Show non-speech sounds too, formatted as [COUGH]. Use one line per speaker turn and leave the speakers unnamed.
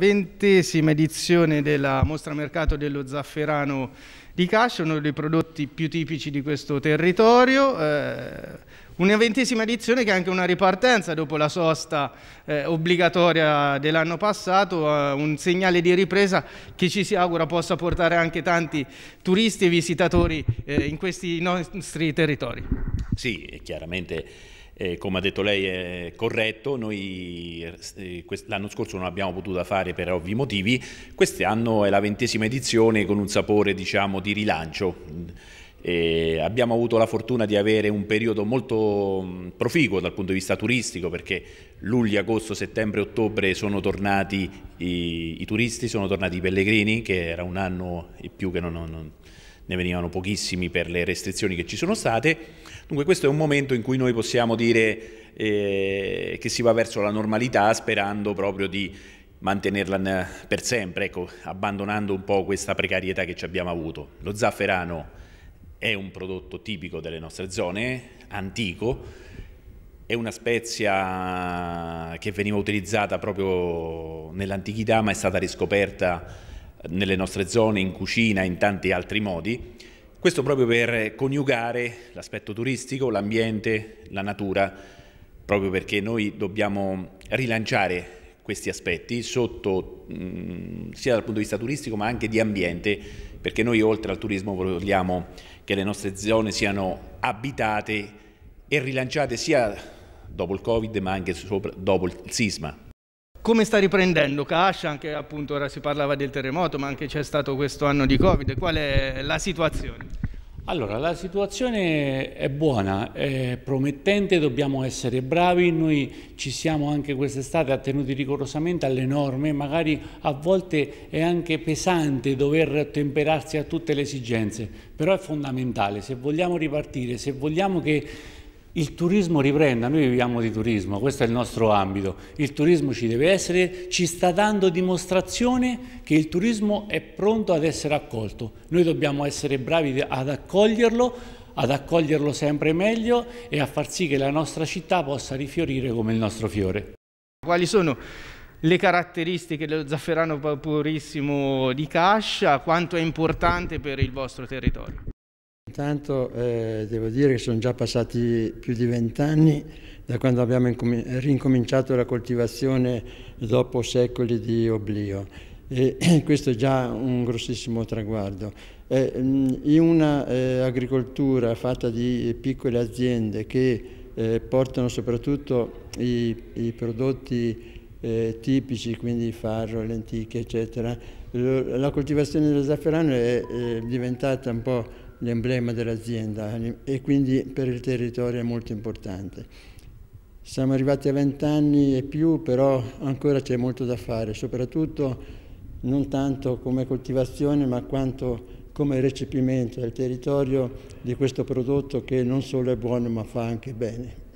Ventesima edizione della mostra mercato dello zafferano di Cascia, uno dei prodotti più tipici di questo territorio. Eh, una ventesima edizione che è anche una ripartenza dopo la sosta eh, obbligatoria dell'anno passato, eh, un segnale di ripresa che ci si augura possa portare anche tanti turisti e visitatori eh, in questi nostri territori.
Sì, chiaramente eh, come ha detto lei è corretto, noi eh, l'anno scorso non l'abbiamo potuta fare per ovvi motivi, quest'anno è la ventesima edizione con un sapore diciamo, di rilancio. Eh, abbiamo avuto la fortuna di avere un periodo molto mm, proficuo dal punto di vista turistico perché luglio, agosto, settembre, ottobre sono tornati i, i turisti, sono tornati i pellegrini che era un anno e più che non, non ne venivano pochissimi per le restrizioni che ci sono state. Dunque questo è un momento in cui noi possiamo dire eh, che si va verso la normalità sperando proprio di mantenerla per sempre, ecco, abbandonando un po' questa precarietà che ci abbiamo avuto. Lo zafferano è un prodotto tipico delle nostre zone, antico, è una spezia che veniva utilizzata proprio nell'antichità ma è stata riscoperta nelle nostre zone, in cucina, in tanti altri modi. Questo proprio per coniugare l'aspetto turistico, l'ambiente, la natura, proprio perché noi dobbiamo rilanciare questi aspetti sotto, mh, mm, sia dal punto di vista turistico ma anche di ambiente perché noi oltre al turismo vogliamo che le nostre zone siano abitate e rilanciate sia dopo il Covid ma anche sopra, dopo il sisma
come sta riprendendo Cascia, anche appunto ora si parlava del terremoto, ma anche c'è stato questo anno di Covid, qual è la situazione?
Allora, la situazione è buona, è promettente, dobbiamo essere bravi, noi ci siamo anche quest'estate attenuti rigorosamente alle norme, magari a volte è anche pesante dover temperarsi a tutte le esigenze, però è fondamentale, se vogliamo ripartire, se vogliamo che il turismo riprenda, noi viviamo di turismo, questo è il nostro ambito, il turismo ci deve essere, ci sta dando dimostrazione che il turismo è pronto ad essere accolto, noi dobbiamo essere bravi ad accoglierlo, ad accoglierlo sempre meglio e a far sì che la nostra città possa
rifiorire come il
nostro fiore.
Quali sono le caratteristiche dello zafferano purissimo di Cascia, quanto è importante per il vostro territorio?
Intanto eh, devo dire che sono già passati più di vent'anni da quando abbiamo rincominciato la coltivazione dopo secoli di oblio e [CLEARS THROAT] questo è già un grossissimo traguardo. Eh, in un'agricoltura eh, fatta di piccole aziende che eh, portano soprattutto i, i prodotti eh, tipici, quindi farro, lenticchie, eccetera. La coltivazione dello zafferano è, è diventata un po' l'emblema dell'azienda e quindi per il territorio è molto importante. Siamo arrivati a 20 anni e più, però ancora c'è molto da fare, soprattutto non tanto come coltivazione ma quanto come recepimento del territorio di questo prodotto che non solo è buono ma fa anche bene.